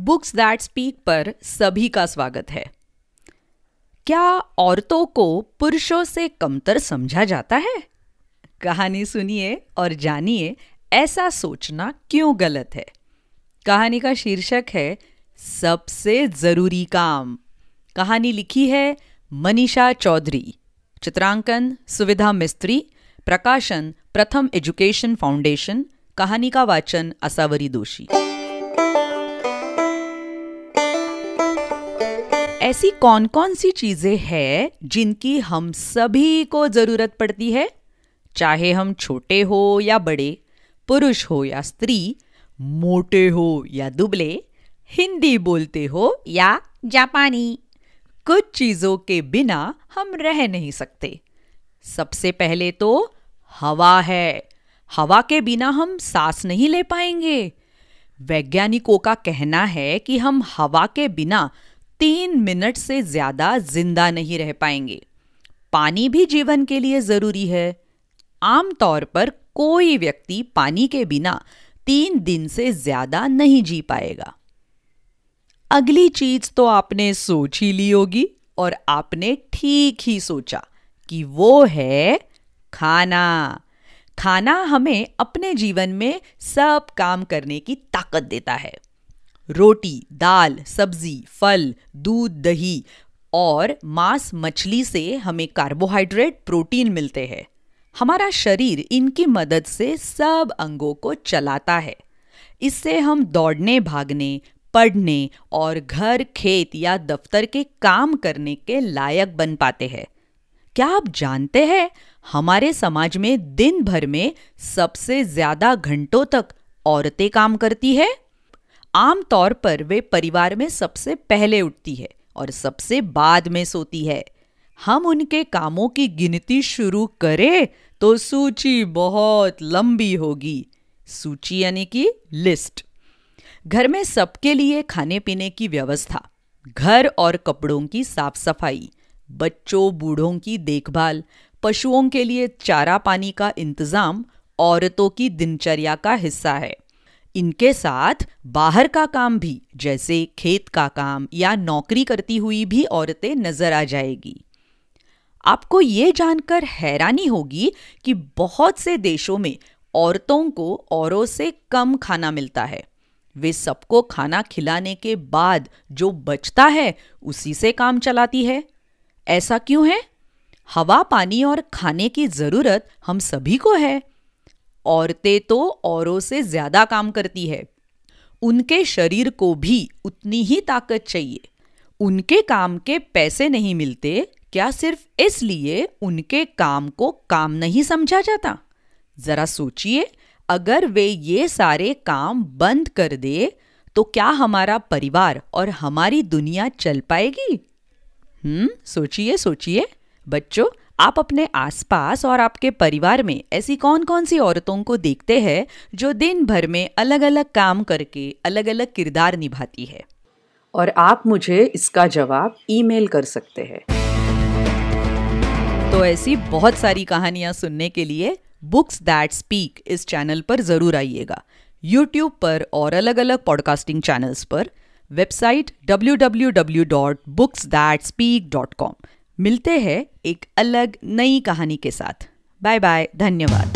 books that speak पर सभी का स्वागत है क्या औरतों को पुरुषों से कमतर समझा जाता है कहानी सुनिए और जानिए ऐसा सोचना क्यों गलत है कहानी का शीर्षक है सबसे जरूरी काम कहानी लिखी है मनीषा चौधरी चित्रांकन सुविधा मिस्त्री प्रकाशन प्रथम एजुकेशन फाउंडेशन कहानी का वाचन असावरी दोषी ऐसी कौन कौन सी चीजें हैं जिनकी हम सभी को जरूरत पड़ती है चाहे हम छोटे हो या बड़े पुरुष हो या स्त्री मोटे हो या दुबले हिंदी बोलते हो या जापानी कुछ चीजों के बिना हम रह नहीं सकते सबसे पहले तो हवा है हवा के बिना हम सांस नहीं ले पाएंगे वैज्ञानिकों का कहना है कि हम हवा के बिना तीन मिनट से ज्यादा जिंदा नहीं रह पाएंगे पानी भी जीवन के लिए जरूरी है आमतौर पर कोई व्यक्ति पानी के बिना तीन दिन से ज्यादा नहीं जी पाएगा अगली चीज तो आपने सोच ही ली होगी और आपने ठीक ही सोचा कि वो है खाना खाना हमें अपने जीवन में सब काम करने की ताकत देता है रोटी दाल सब्जी फल दूध दही और मांस मछली से हमें कार्बोहाइड्रेट प्रोटीन मिलते हैं हमारा शरीर इनकी मदद से सब अंगों को चलाता है इससे हम दौड़ने भागने पढ़ने और घर खेत या दफ्तर के काम करने के लायक बन पाते हैं क्या आप जानते हैं हमारे समाज में दिन भर में सबसे ज्यादा घंटों तक औरतें काम करती है आमतौर पर वे परिवार में सबसे पहले उठती है और सबसे बाद में सोती है हम उनके कामों की गिनती शुरू करें तो सूची बहुत लंबी होगी सूची यानी कि लिस्ट घर में सबके लिए खाने पीने की व्यवस्था घर और कपड़ों की साफ सफाई बच्चों बूढ़ों की देखभाल पशुओं के लिए चारा पानी का इंतजाम औरतों की दिनचर्या का हिस्सा है इनके साथ बाहर का काम भी जैसे खेत का काम या नौकरी करती हुई भी औरतें नजर आ जाएगी आपको ये जानकर हैरानी होगी कि बहुत से देशों में औरतों को औरों से कम खाना मिलता है वे सबको खाना खिलाने के बाद जो बचता है उसी से काम चलाती है ऐसा क्यों है हवा पानी और खाने की जरूरत हम सभी को है औरतें तो औरों से ज्यादा काम करती है उनके शरीर को भी उतनी ही ताकत चाहिए उनके काम के पैसे नहीं मिलते क्या सिर्फ इसलिए उनके काम को काम नहीं समझा जाता जरा सोचिए अगर वे ये सारे काम बंद कर दे तो क्या हमारा परिवार और हमारी दुनिया चल पाएगी हम्म सोचिए सोचिए बच्चों आप अपने आसपास और आपके परिवार में ऐसी कौन कौन सी औरतों को देखते हैं जो दिन भर में अलग अलग काम करके अलग अलग किरदार निभाती है और आप मुझे इसका जवाब ईमेल कर सकते हैं तो ऐसी बहुत सारी कहानियां सुनने के लिए बुक्स दैट स्पीक इस चैनल पर जरूर आइएगा यूट्यूब पर और अलग अलग पॉडकास्टिंग चैनल्स पर website W W W dot books that speak dot com मिलते हैं एक अलग नई कहानी के साथ बाय बाय धन्यवाद